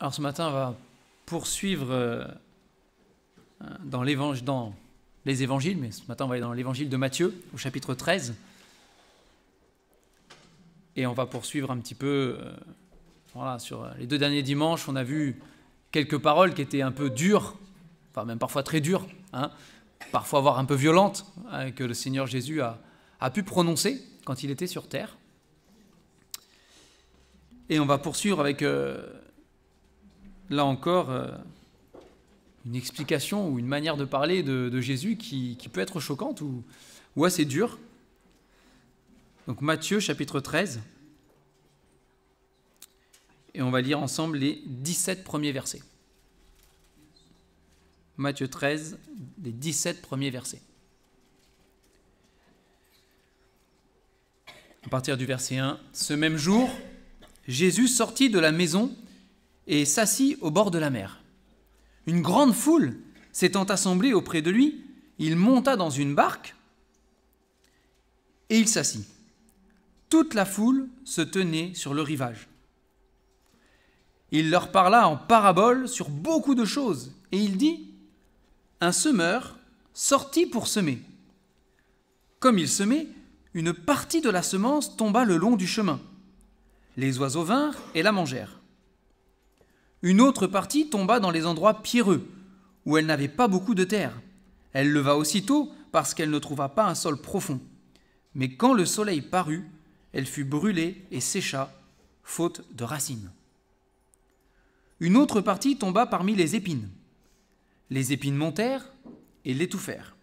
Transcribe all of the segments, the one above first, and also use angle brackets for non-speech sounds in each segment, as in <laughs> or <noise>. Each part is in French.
Alors ce matin, on va poursuivre euh, dans, dans, les évangiles, mais ce matin, on va aller dans l'évangile de Matthieu, au chapitre 13. Et on va poursuivre un petit peu. Euh, voilà, sur les deux derniers dimanches, on a vu quelques paroles qui étaient un peu dures, enfin même parfois très dures, hein, parfois voire un peu violentes, euh, que le Seigneur Jésus a, pu prononcer quand il était sur terre. Et on va poursuivre avec là encore, euh, une explication ou une manière de parler de, Jésus qui, peut être choquante ou, ou assez dure. Donc Matthieu chapitre 13, et on va lire ensemble les 17 premiers versets. Matthieu 13, les 17 premiers versets. À partir du verset 1, ce même jour, Jésus sortit de la maison et s'assit au bord de la mer. Une grande foule s'étant assemblée auprès de lui, il monta dans une barque et il s'assit. Toute la foule se tenait sur le rivage. Il leur parla en parabole sur beaucoup de choses, et il dit, Un semeur sortit pour semer. Comme il semait, une partie de la semence tomba le long du chemin. Les oiseaux vinrent et la mangèrent. Une autre partie tomba dans les endroits pierreux, où elle n'avait pas beaucoup de terre. Elle leva aussitôt, parce qu'elle ne trouva pas un sol profond. Mais quand le soleil parut, elle fut brûlée et sécha, faute de racines. Une autre partie tomba parmi les épines. Les épines montèrent et l'étouffèrent.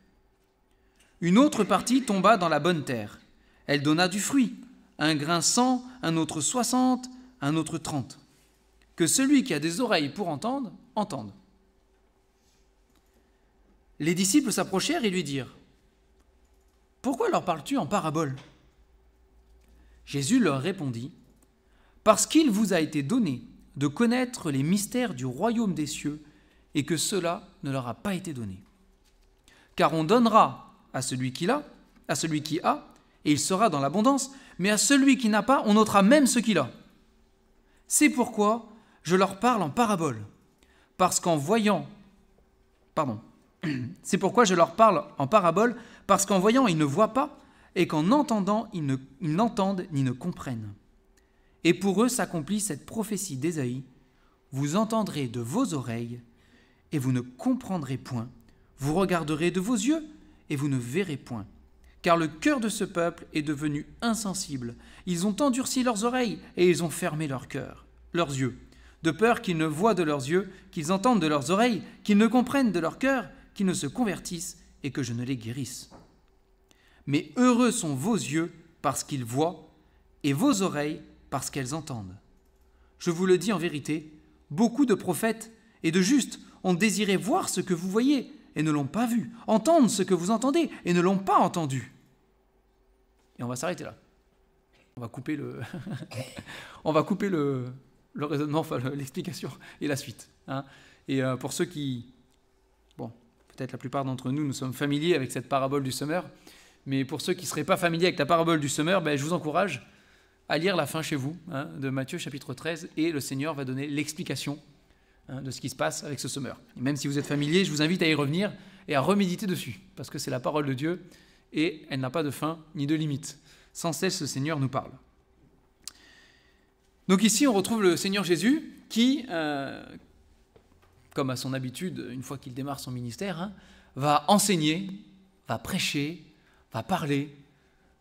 Une autre partie tomba dans la bonne terre. Elle donna du fruit, un grain cent, un autre soixante, un autre trente que celui qui a des oreilles pour entendre, entende. Les disciples s'approchèrent et lui dirent, Pourquoi leur parles-tu en parabole Jésus leur répondit, Parce qu'il vous a été donné de connaître les mystères du royaume des cieux, et que cela ne leur a pas été donné. Car on donnera à celui qui l'a, à celui qui a, et il sera dans l'abondance, mais à celui qui n'a pas, on ôtera même ce qu'il a. C'est pourquoi je leur parle en parabole, parce qu'en voyant, pardon, <clears throat> c'est pourquoi je leur parle en parabole, parce qu'en voyant ils ne voient pas, et qu'en entendant ils n'entendent ni ne comprennent. Et pour eux s'accomplit cette prophétie d'Ésaïe, vous entendrez de vos oreilles, et vous ne comprendrez point, vous regarderez de vos yeux, et vous ne verrez point. Car le cœur de ce peuple est devenu insensible, ils ont endurci leurs oreilles, et ils ont fermé leur cœur, leurs yeux de peur qu'ils ne voient de leurs yeux, qu'ils entendent de leurs oreilles, qu'ils ne comprennent de leur cœur, qu'ils ne se convertissent et que je ne les guérisse. Mais heureux sont vos yeux parce qu'ils voient, et vos oreilles parce qu'elles entendent. Je vous le dis en vérité, beaucoup de prophètes et de justes ont désiré voir ce que vous voyez et ne l'ont pas vu, entendre ce que vous entendez et ne l'ont pas entendu. Et on va s'arrêter là. On va couper le. <laughs> on va couper le, le raisonnement, l'explication <laughs> et la suite. Hein. Et euh, pour ceux qui, bon, peut-être la plupart d'entre nous, nous sommes familiers avec cette parabole du semeur, mais pour ceux qui ne seraient pas familiers avec la parabole du semeur, ben, je vous encourage à lire la fin chez vous hein, de Matthieu chapitre 13, et le Seigneur va donner l'explication hein, de ce qui se passe avec ce semeur. Et même si vous êtes familiers, je vous invite à y revenir et à reméditer dessus, parce que c'est la parole de Dieu, et elle n'a pas de fin ni de limite. Sans cesse, le Seigneur nous parle. Donc ici, on retrouve le Seigneur Jésus qui, euh, comme à son habitude, une fois qu'il démarre son ministère, hein, va enseigner, va prêcher, va parler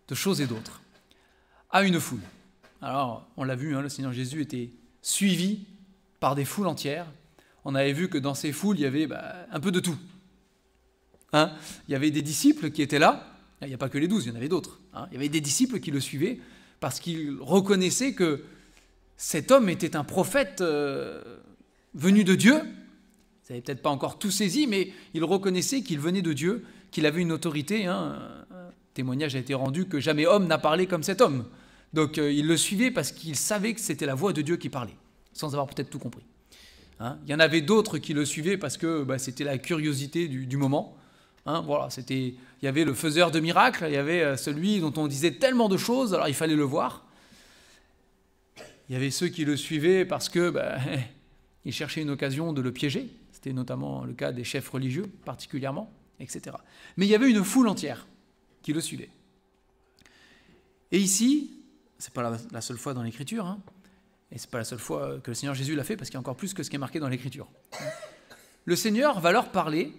de choses et d'autres à une foule. Alors, on l'a vu, hein, le Seigneur Jésus était suivi par des foules entières. On avait vu que dans ces foules, il y avait bah, un peu de tout. Hein. il y avait des disciples qui étaient là. Il n'y a pas que les douze, il y en avait d'autres. il y avait des disciples qui le suivaient parce qu'ils reconnaissaient que cet homme était un prophète euh, venu de Dieu. Vous n'avez peut-être pas encore tout saisi, mais il reconnaissait qu'il venait de Dieu, qu'il avait une autorité. Hein. témoignage a été rendu que jamais homme n'a parlé comme cet homme. Donc euh, il le suivait parce qu'il savait que c'était la voix de Dieu qui parlait, sans avoir peut-être tout compris. Hein. Il y en avait d'autres qui le suivaient parce que bah, c'était la curiosité du, moment. Hein. voilà, c'était, il y avait le faiseur de miracles, il y avait euh, celui dont on disait tellement de choses, alors il fallait le voir il y avait ceux qui le suivaient parce que bah, <laughs> ils cherchaient une occasion de le piéger. C'était notamment le cas des chefs religieux, particulièrement, etc. Mais il y avait une foule entière qui le suivait. Et ici, c'est pas la, seule fois dans l'Écriture, hein, et c'est pas la seule fois que le Seigneur Jésus l'a fait, parce qu'il y a encore plus que ce qui est marqué dans l'Écriture. Le Seigneur va leur parler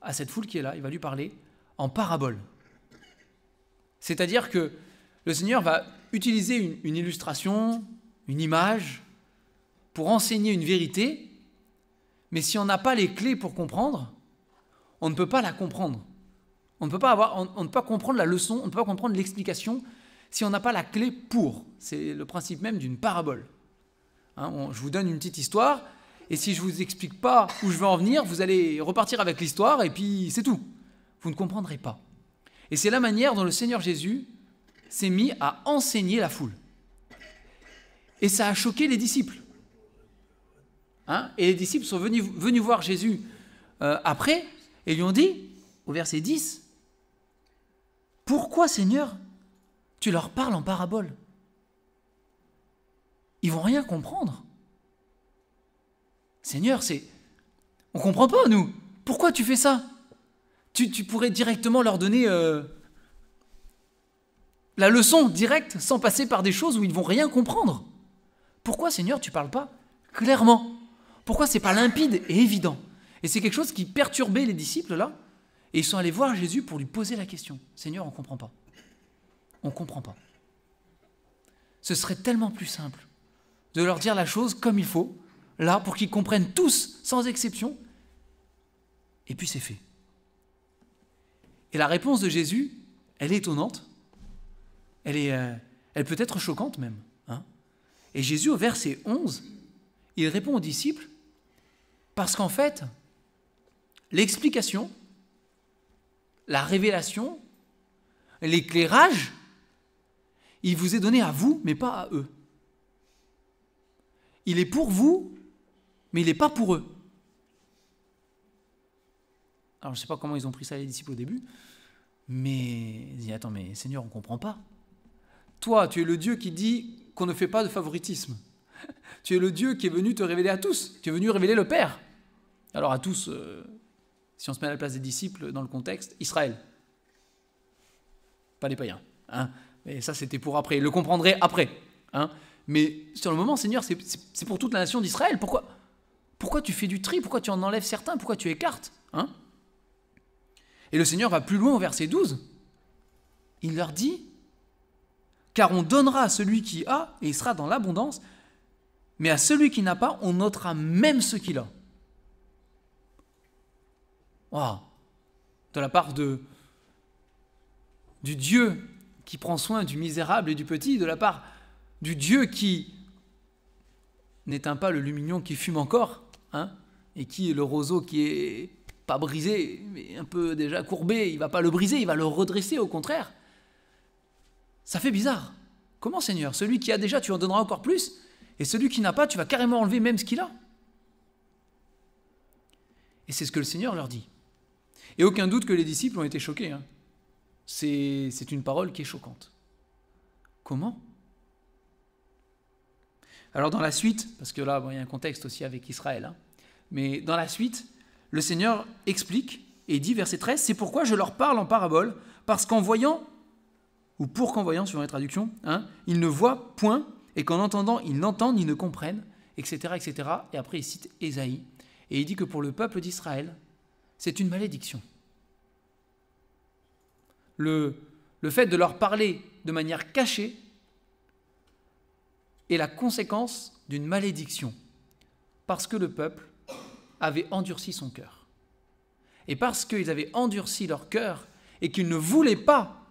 à cette foule qui est là. Il va lui parler en parabole. C'est-à-dire que le Seigneur va utiliser une, une illustration, une image, pour enseigner une vérité, mais si on n'a pas les clés pour comprendre, on ne peut pas la comprendre. On ne peut pas, avoir, on, ne pas comprendre la leçon, on ne peut pas comprendre l'explication si on n'a pas la clé pour. C'est le principe même d'une parabole. Hein, je vous donne une petite histoire, et si je ne vous explique pas où je veux en venir, vous allez repartir avec l'histoire, et puis c'est tout. Vous ne comprendrez pas. Et c'est la manière dont le Seigneur Jésus s'est mis à enseigner la foule. Et ça a choqué les disciples. Hein, et les disciples sont venus, voir Jésus euh, après et lui ont dit, au verset 10, Pourquoi Seigneur, tu leur parles en parabole Ils vont rien comprendre. Seigneur, c'est... On comprend pas, nous. Pourquoi tu fais ça tu, pourrais directement leur donner euh, la leçon directe sans passer par des choses où ils vont rien comprendre. Pourquoi, Seigneur, tu parles pas clairement Pourquoi c'est pas limpide et évident Et c'est quelque chose qui perturbait les disciples là, et ils sont allés voir Jésus pour lui poser la question. Seigneur, on comprend pas. On comprend pas. Ce serait tellement plus simple de leur dire la chose comme il faut, là, pour qu'ils comprennent tous, sans exception, et puis c'est fait. Et la réponse de Jésus, elle est étonnante, elle, est, euh, elle peut être choquante même. Et Jésus, au verset 11, il répond aux disciples, parce qu'en fait, l'explication, la révélation, l'éclairage, il vous est donné à vous, mais pas à eux. Il est pour vous, mais il n'est pas pour eux. Alors je ne sais pas comment ils ont pris ça les disciples au début, mais ils disent, attends, mais Seigneur, on ne comprend pas. Toi, tu es le Dieu qui dit qu'on ne fait pas de favoritisme. Tu es le Dieu qui est venu te révéler à tous. Tu es venu révéler le Père. Alors à tous, euh, si on se met à la place des disciples dans le contexte, Israël. Pas les païens. Hein. Mais ça, c'était pour après. le comprendrait après. Hein. Mais sur le moment, Seigneur, c'est pour toute la nation d'Israël. Pourquoi Pourquoi tu fais du tri Pourquoi tu en enlèves certains Pourquoi tu écartes hein Et le Seigneur va plus loin au verset 12. Il leur dit, car on donnera à celui qui a, et il sera dans l'abondance, mais à celui qui n'a pas, on notera même ce qu'il a. De la part de, du Dieu qui prend soin du misérable et du petit, de la part du Dieu qui n'éteint pas le lumignon qui fume encore, hein, et qui est le roseau qui est pas brisé, mais un peu déjà courbé, il va pas le briser, il va le redresser au contraire. Ça fait bizarre. Comment Seigneur Celui qui a déjà, tu en donneras encore plus, et celui qui n'a pas, tu vas carrément enlever même ce qu'il a. Et c'est ce que le Seigneur leur dit. Et aucun doute que les disciples ont été choqués. Hein. C'est une parole qui est choquante. Comment Alors dans la suite, parce que là, il y a un contexte aussi avec Israël, hein, mais dans la suite, le Seigneur explique et dit, verset 13, C'est pourquoi je leur parle en parabole, parce qu'en voyant ou pour voyant sur les traductions, hein, ils ne voient point, et qu'en entendant, ils n'entendent ils ne comprennent, etc., etc. Et après, il cite Ésaïe, et il dit que pour le peuple d'Israël, c'est une malédiction. Le, le fait de leur parler de manière cachée est la conséquence d'une malédiction, parce que le peuple avait endurci son cœur. Et parce qu'ils avaient endurci leur cœur et qu'ils ne voulaient pas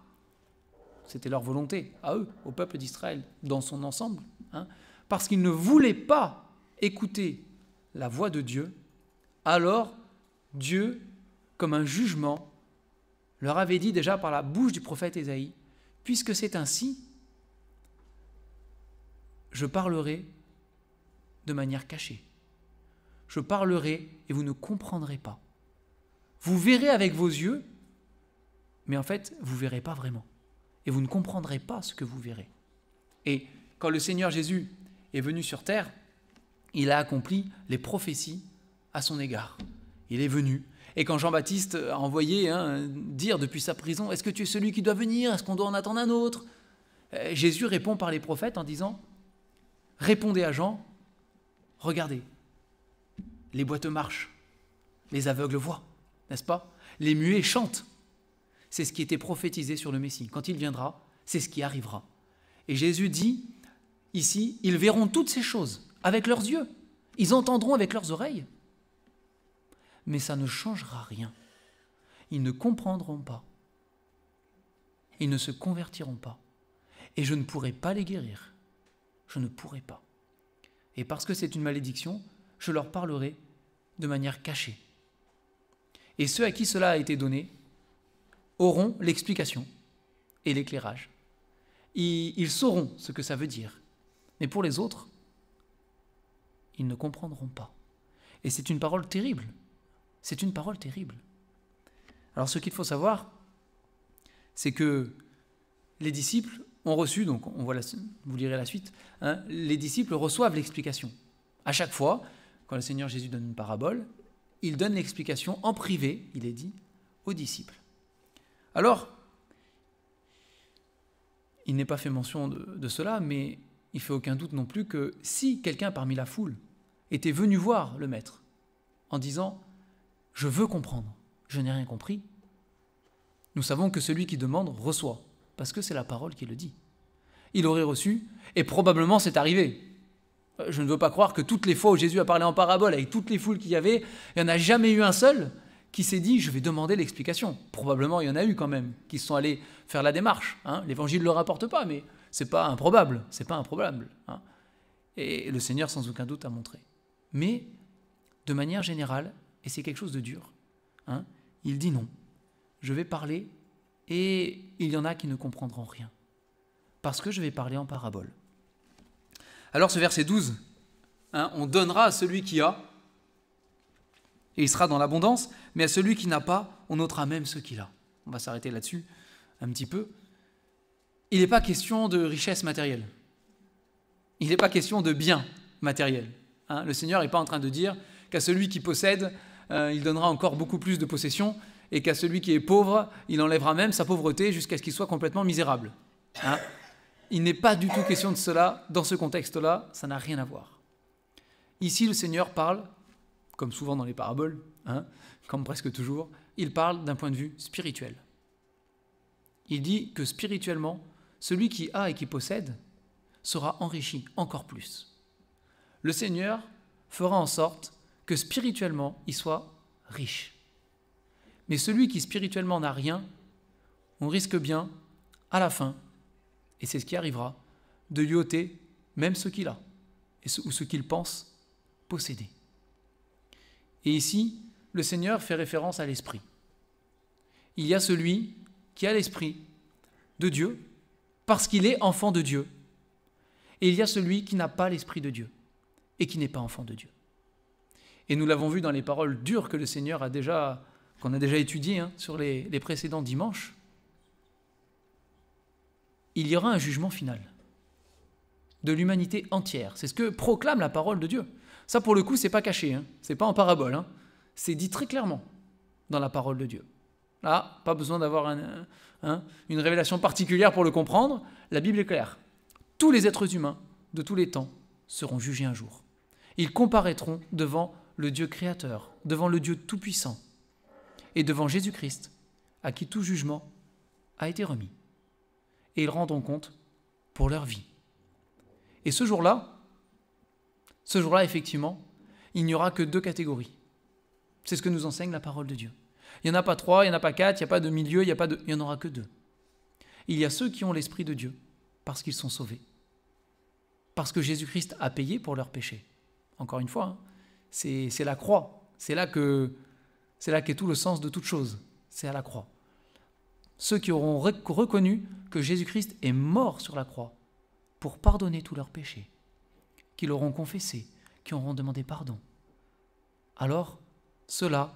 c'était leur volonté, à eux, au peuple d'Israël, dans son ensemble. Hein. parce qu'ils ne voulaient pas écouter la voix de Dieu, alors Dieu, comme un jugement, leur avait dit déjà par la bouche du prophète Ésaïe, puisque c'est ainsi, je parlerai de manière cachée. Je parlerai et vous ne comprendrez pas. Vous verrez avec vos yeux, mais en fait, vous verrez pas vraiment et vous ne comprendrez pas ce que vous verrez. Et quand le Seigneur Jésus est venu sur terre, il a accompli les prophéties à son égard. Il est venu. Et quand Jean-Baptiste a envoyé hein, dire depuis sa prison, est-ce que tu es celui qui doit venir Est-ce qu'on doit en attendre un autre euh, Jésus répond par les prophètes en disant, répondez à Jean, regardez, les boîtes marchent, les aveugles voient, n'est-ce pas Les muets chantent, c'est ce qui était prophétisé sur le Messie. Quand il viendra, c'est ce qui arrivera. Et Jésus dit ici, ils verront toutes ces choses avec leurs yeux, ils entendront avec leurs oreilles, mais ça ne changera rien. Ils ne comprendront pas, ils ne se convertiront pas, et je ne pourrai pas les guérir. Je ne pourrai pas. Et parce que c'est une malédiction, je leur parlerai de manière cachée. Et ceux à qui cela a été donné auront l'explication et l'éclairage. Ils, sauront ce que ça veut dire. Mais pour les autres, ils ne comprendront pas. Et c'est une parole terrible. C'est une parole terrible. Alors ce qu'il faut savoir, c'est que les disciples ont reçu, donc on voit vous lirez la suite, hein, les disciples reçoivent l'explication. À chaque fois, quand le Seigneur Jésus donne une parabole, il donne l'explication en privé, il est dit, aux disciples. Alors, il n'est pas fait mention de, cela, mais il fait aucun doute non plus que si quelqu'un parmi la foule était venu voir le maître en disant Je veux comprendre, je n'ai rien compris, nous savons que celui qui demande reçoit, parce que c'est la parole qui le dit. Il aurait reçu, et probablement c'est arrivé. Euh, je ne veux pas croire que toutes les fois où Jésus a parlé en parabole, avec toutes les foules qu'il y avait, il n'y en a jamais eu un seul qui s'est dit je vais demander l'explication. Probablement il y en a eu quand même qui sont allés faire la démarche. Hein. L'Évangile ne le rapporte pas, mais c'est pas improbable. C'est pas improbable. Hein. Et le Seigneur sans aucun doute a montré. Mais de manière générale, et c'est quelque chose de dur, hein, il dit non. Je vais parler et il y en a qui ne comprendront rien parce que je vais parler en parabole. Alors ce verset 12, hein, on donnera à celui qui a et il sera dans l'abondance, mais à celui qui n'a pas, on ôtera même ce qu'il a. On va s'arrêter là-dessus un petit peu. Il n'est pas question de richesse matérielle. Il n'est pas question de bien matériel. Hein. le Seigneur n'est pas en train de dire qu'à celui qui possède, euh, il donnera encore beaucoup plus de possessions, et qu'à celui qui est pauvre, il enlèvera même sa pauvreté jusqu'à ce qu'il soit complètement misérable. Hein. il n'est pas du tout question de cela dans ce contexte-là, ça n'a rien à voir. Ici, le Seigneur parle comme souvent dans les paraboles, hein, comme presque toujours, il parle d'un point de vue spirituel. Il dit que spirituellement, celui qui a et qui possède sera enrichi encore plus. Le Seigneur fera en sorte que spirituellement, il soit riche. Mais celui qui spirituellement n'a rien, on risque bien, à la fin, et c'est ce qui arrivera, de lui ôter même ce qu'il a, ou ce qu'il pense posséder. Et ici, le Seigneur fait référence à l'Esprit. Il y a celui qui a l'Esprit de Dieu parce qu'il est enfant de Dieu. Et il y a celui qui n'a pas l'Esprit de Dieu et qui n'est pas enfant de Dieu. Et nous l'avons vu dans les paroles dures que le Seigneur a déjà, qu'on a déjà étudiées hein, sur les précédents dimanches. Il y aura un jugement final de l'humanité entière. C'est ce que proclame la parole de Dieu. Ça, pour le coup, c'est pas caché, hein. c'est pas en parabole. Hein. C'est dit très clairement dans la parole de Dieu. Là, ah, pas besoin d'avoir hein, une révélation particulière pour le comprendre. La Bible est claire. Tous les êtres humains de tous les temps seront jugés un jour. Ils comparaîtront devant le Dieu créateur, devant le Dieu tout-puissant et devant Jésus-Christ, à qui tout jugement a été remis. Et ils rendront compte pour leur vie. Et ce jour-là, ce jour-là, effectivement, il n'y aura que deux catégories. C'est ce que nous enseigne la parole de Dieu. Il n'y en a pas trois, il n'y en a pas quatre, il n'y a pas de milieu, il n'y a pas de... Il y en aura que deux. Il y a ceux qui ont l'Esprit de Dieu parce qu'ils sont sauvés. Parce que Jésus-Christ a payé pour leurs péchés. Encore une fois, hein, c'est la croix. C'est là que c'est là qu'est tout le sens de toute chose. C'est à la croix. Ceux qui auront reconnu que Jésus-Christ est mort sur la croix pour pardonner tous leurs péchés qui l'auront confessé, qui auront demandé pardon. Alors, ceux-là,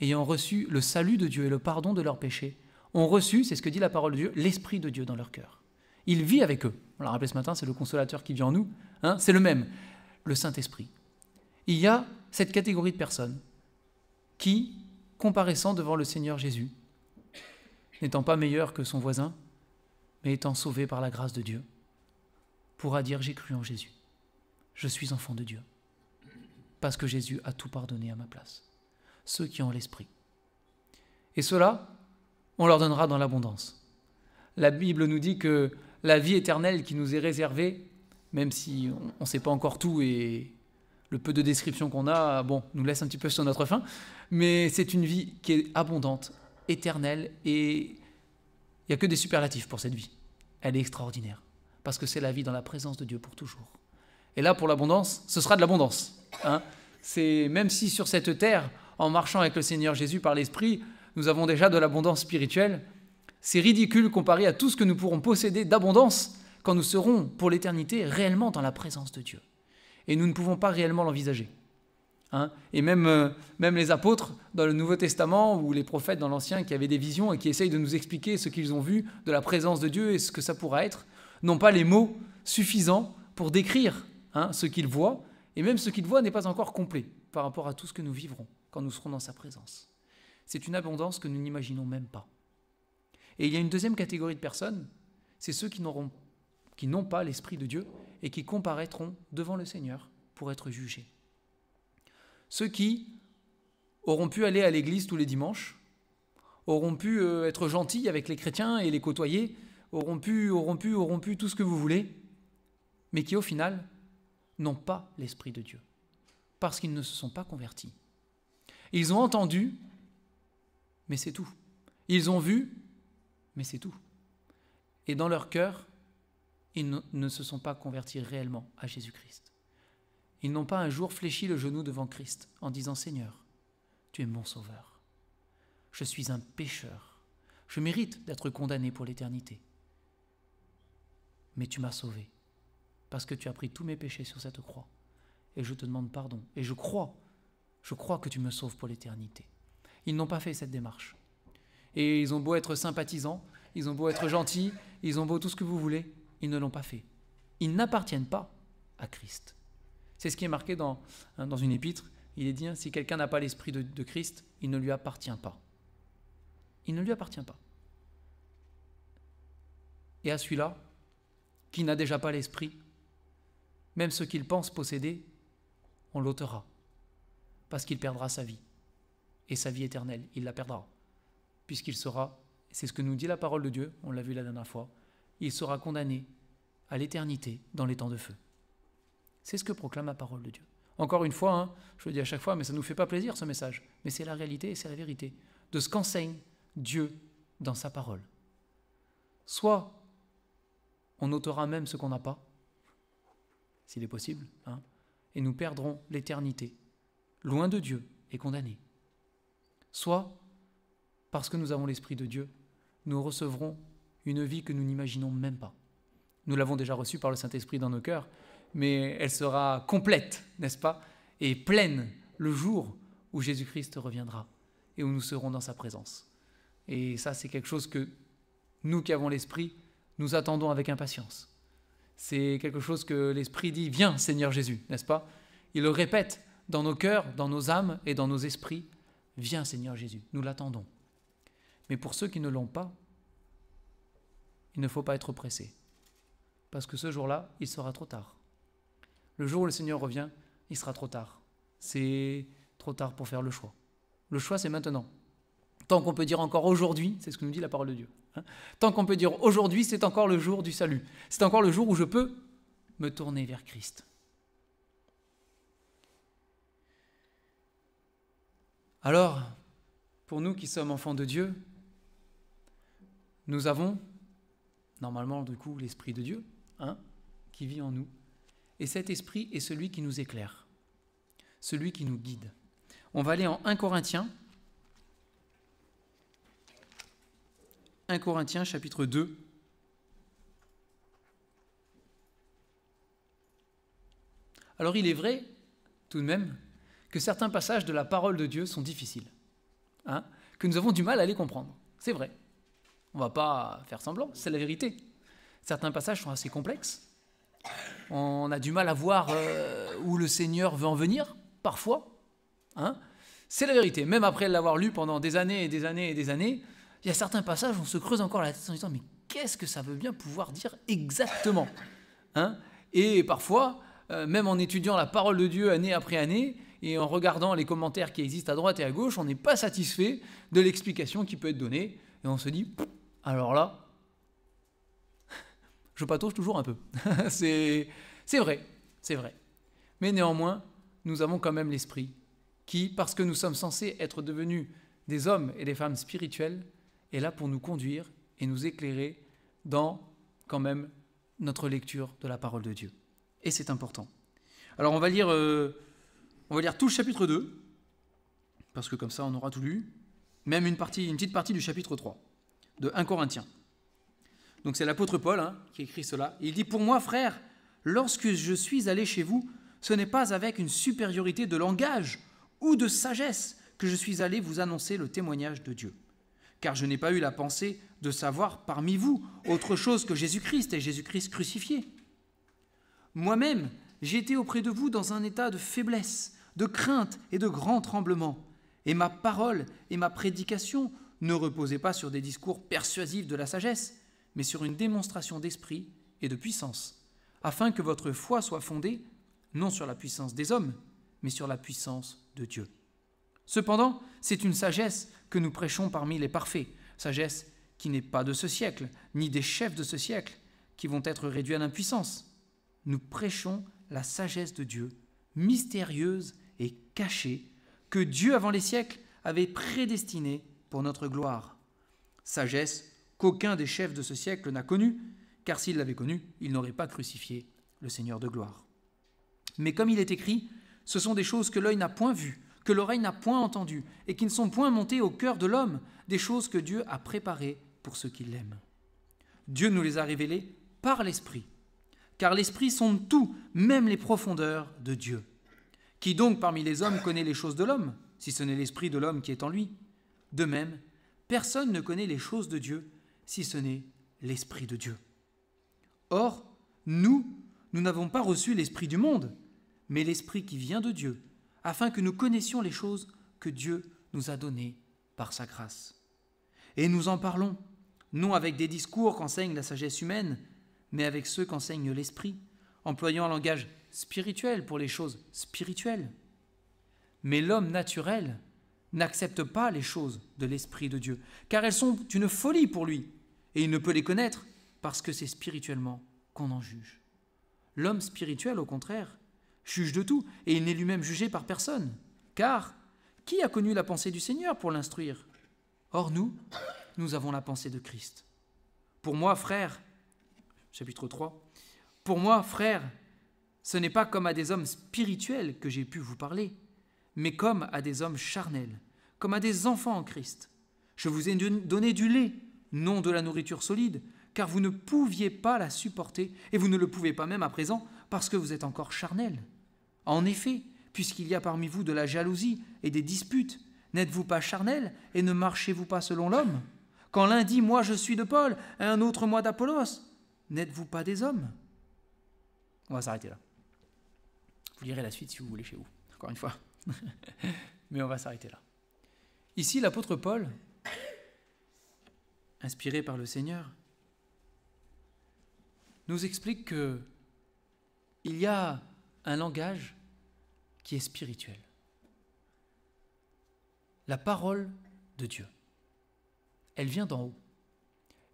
ayant reçu le salut de Dieu et le pardon de leurs péchés, ont reçu, c'est ce que dit la parole de Dieu, l'Esprit de Dieu dans leur cœur. Il vit avec eux. On l'a rappelé ce matin, c'est le consolateur qui vit en nous. Hein, c'est le même, le Saint-Esprit. Il y a cette catégorie de personnes qui, comparaissant devant le Seigneur Jésus, n'étant pas meilleur que son voisin, mais étant sauvé par la grâce de Dieu, pourra dire j'ai cru en Jésus. Je suis enfant de Dieu, parce que Jésus a tout pardonné à ma place, ceux qui ont l'esprit. Et cela, on leur donnera dans l'abondance. La Bible nous dit que la vie éternelle qui nous est réservée, même si on ne sait pas encore tout et le peu de descriptions qu'on a, bon, nous laisse un petit peu sur notre fin, mais c'est une vie qui est abondante, éternelle, et il n'y a que des superlatifs pour cette vie. Elle est extraordinaire, parce que c'est la vie dans la présence de Dieu pour toujours. Et là, pour l'abondance, ce sera de l'abondance. Hein c'est même si sur cette terre, en marchant avec le Seigneur Jésus par l'Esprit, nous avons déjà de l'abondance spirituelle, c'est ridicule comparé à tout ce que nous pourrons posséder d'abondance quand nous serons pour l'éternité réellement dans la présence de Dieu. Et nous ne pouvons pas réellement l'envisager. Hein et même, euh, même les apôtres dans le Nouveau Testament ou les prophètes dans l'Ancien qui avaient des visions et qui essayent de nous expliquer ce qu'ils ont vu de la présence de Dieu et ce que ça pourra être, n'ont pas les mots suffisants pour décrire Hein, ce qu'il voit, et même ce qu'il voit n'est pas encore complet par rapport à tout ce que nous vivrons quand nous serons dans sa présence. C'est une abondance que nous n'imaginons même pas. Et il y a une deuxième catégorie de personnes, c'est ceux qui n'auront qui n'ont pas l'esprit de Dieu et qui comparaîtront devant le Seigneur pour être jugés. Ceux qui auront pu aller à l'église tous les dimanches, auront pu euh, être gentils avec les chrétiens et les côtoyer, auront pu, auront pu, auront pu tout ce que vous voulez, mais qui au final n'ont pas l'Esprit de Dieu, parce qu'ils ne se sont pas convertis. Ils ont entendu, mais c'est tout. Ils ont vu, mais c'est tout. Et dans leur cœur, ils ne se sont pas convertis réellement à Jésus-Christ. Ils n'ont pas un jour fléchi le genou devant Christ en disant Seigneur, tu es mon sauveur. Je suis un pécheur. Je mérite d'être condamné pour l'éternité. Mais tu m'as sauvé parce que tu as pris tous mes péchés sur cette croix. Et je te demande pardon. Et je crois, je crois que tu me sauves pour l'éternité. Ils n'ont pas fait cette démarche. Et ils ont beau être sympathisants, ils ont beau être gentils, ils ont beau tout ce que vous voulez, ils ne l'ont pas fait. Ils n'appartiennent pas à Christ. C'est ce qui est marqué dans, hein, dans une épître. Il est dit, hein, si quelqu'un n'a pas l'esprit de Christ, il ne lui appartient pas. Il ne lui appartient pas. Et à celui-là, qui n'a déjà pas l'esprit, même ce qu'il pense posséder, on l'ôtera, parce qu'il perdra sa vie, et sa vie éternelle, il la perdra, puisqu'il sera, c'est ce que nous dit la parole de Dieu, on l'a vu la dernière fois, il sera condamné à l'éternité dans les temps de feu. C'est ce que proclame la parole de Dieu. Encore une fois, hein, je le dis à chaque fois, mais ça ne nous fait pas plaisir ce message, mais c'est la réalité et c'est la vérité de ce qu'enseigne Dieu dans sa parole. Soit on ôtera même ce qu'on n'a pas, s'il est possible, hein, et nous perdrons l'éternité, loin de Dieu et condamnés. Soit, parce que nous avons l'Esprit de Dieu, nous recevrons une vie que nous n'imaginons même pas. Nous l'avons déjà reçue par le Saint-Esprit dans nos cœurs, mais elle sera complète, n'est-ce pas, et pleine le jour où Jésus-Christ reviendra et où nous serons dans sa présence. Et ça, c'est quelque chose que nous qui avons l'Esprit, nous attendons avec impatience. C'est quelque chose que l'Esprit dit, viens Seigneur Jésus, n'est-ce pas Il le répète dans nos cœurs, dans nos âmes et dans nos esprits, viens Seigneur Jésus, nous l'attendons. Mais pour ceux qui ne l'ont pas, il ne faut pas être pressé, parce que ce jour-là, il sera trop tard. Le jour où le Seigneur revient, il sera trop tard. C'est trop tard pour faire le choix. Le choix, c'est maintenant. Tant qu'on peut dire encore aujourd'hui, c'est ce que nous dit la parole de Dieu. Hein. Tant qu'on peut dire aujourd'hui, c'est encore le jour du salut. C'est encore le jour où je peux me tourner vers Christ. Alors, pour nous qui sommes enfants de Dieu, nous avons normalement du coup l'Esprit de Dieu hein, qui vit en nous. Et cet Esprit est celui qui nous éclaire, celui qui nous guide. On va aller en 1 Corinthiens 1 Corinthiens chapitre 2. Alors il est vrai, tout de même, que certains passages de la parole de Dieu sont difficiles, hein, que nous avons du mal à les comprendre. C'est vrai. On ne va pas faire semblant, c'est la vérité. Certains passages sont assez complexes. On a du mal à voir euh, où le Seigneur veut en venir, parfois. Hein. C'est la vérité. Même après l'avoir lu pendant des années et des années et des années, il y a certains passages, où on se creuse encore la tête en disant, mais qu'est-ce que ça veut bien pouvoir dire exactement hein Et parfois, euh, même en étudiant la parole de Dieu année après année, et en regardant les commentaires qui existent à droite et à gauche, on n'est pas satisfait de l'explication qui peut être donnée, et on se dit, alors là, <laughs> je patauge toujours un peu. <laughs> c'est vrai, c'est vrai. Mais néanmoins, nous avons quand même l'esprit qui, parce que nous sommes censés être devenus des hommes et des femmes spirituels, est là pour nous conduire et nous éclairer dans quand même notre lecture de la parole de Dieu. Et c'est important. Alors on va lire, euh, on va lire tout le chapitre 2, parce que comme ça on aura tout lu, même une, partie, une petite partie du chapitre 3, de 1 Corinthiens. Donc c'est l'apôtre Paul hein, qui écrit cela. Il dit, pour moi frère, lorsque je suis allé chez vous, ce n'est pas avec une supériorité de langage ou de sagesse que je suis allé vous annoncer le témoignage de Dieu car je n'ai pas eu la pensée de savoir parmi vous autre chose que Jésus-Christ et Jésus-Christ crucifié. Moi-même, j'ai été auprès de vous dans un état de faiblesse, de crainte et de grand tremblement, et ma parole et ma prédication ne reposaient pas sur des discours persuasifs de la sagesse, mais sur une démonstration d'esprit et de puissance, afin que votre foi soit fondée non sur la puissance des hommes, mais sur la puissance de Dieu. Cependant, c'est une sagesse que nous prêchons parmi les parfaits, sagesse qui n'est pas de ce siècle, ni des chefs de ce siècle, qui vont être réduits à l'impuissance. Nous prêchons la sagesse de Dieu, mystérieuse et cachée, que Dieu avant les siècles avait prédestinée pour notre gloire. Sagesse qu'aucun des chefs de ce siècle n'a connue, car s'il l'avait connue, il n'aurait pas crucifié le Seigneur de gloire. Mais comme il est écrit, ce sont des choses que l'œil n'a point vues, que l'oreille n'a point entendu et qui ne sont point montées au cœur de l'homme, des choses que Dieu a préparées pour ceux qui l'aiment. Dieu nous les a révélées par l'Esprit, car l'Esprit sonde tout, même les profondeurs de Dieu. Qui donc parmi les hommes connaît les choses de l'homme, si ce n'est l'Esprit de l'homme qui est en lui De même, personne ne connaît les choses de Dieu, si ce n'est l'Esprit de Dieu. Or, nous, nous n'avons pas reçu l'Esprit du monde, mais l'Esprit qui vient de Dieu afin que nous connaissions les choses que Dieu nous a données par sa grâce. Et nous en parlons, non avec des discours qu'enseigne la sagesse humaine, mais avec ceux qu'enseigne l'Esprit, employant un langage spirituel pour les choses spirituelles. Mais l'homme naturel n'accepte pas les choses de l'Esprit de Dieu, car elles sont une folie pour lui, et il ne peut les connaître parce que c'est spirituellement qu'on en juge. L'homme spirituel, au contraire, juge de tout, et il n'est lui-même jugé par personne. Car qui a connu la pensée du Seigneur pour l'instruire Or nous, nous avons la pensée de Christ. Pour moi, frère, chapitre 3, pour moi, frère, ce n'est pas comme à des hommes spirituels que j'ai pu vous parler, mais comme à des hommes charnels, comme à des enfants en Christ. Je vous ai donné du lait, non de la nourriture solide, car vous ne pouviez pas la supporter, et vous ne le pouvez pas même à présent, parce que vous êtes encore charnel. En effet, puisqu'il y a parmi vous de la jalousie et des disputes, n'êtes-vous pas charnel et ne marchez-vous pas selon l'homme Quand l'un dit Moi je suis de Paul, et un autre Moi d'Apollos, n'êtes-vous pas des hommes On va s'arrêter là. Vous lirez la suite si vous voulez chez vous, encore une fois. <laughs> Mais on va s'arrêter là. Ici, l'apôtre Paul, inspiré par le Seigneur, nous explique que il y a un langage qui est spirituel. La parole de Dieu, elle vient d'en haut.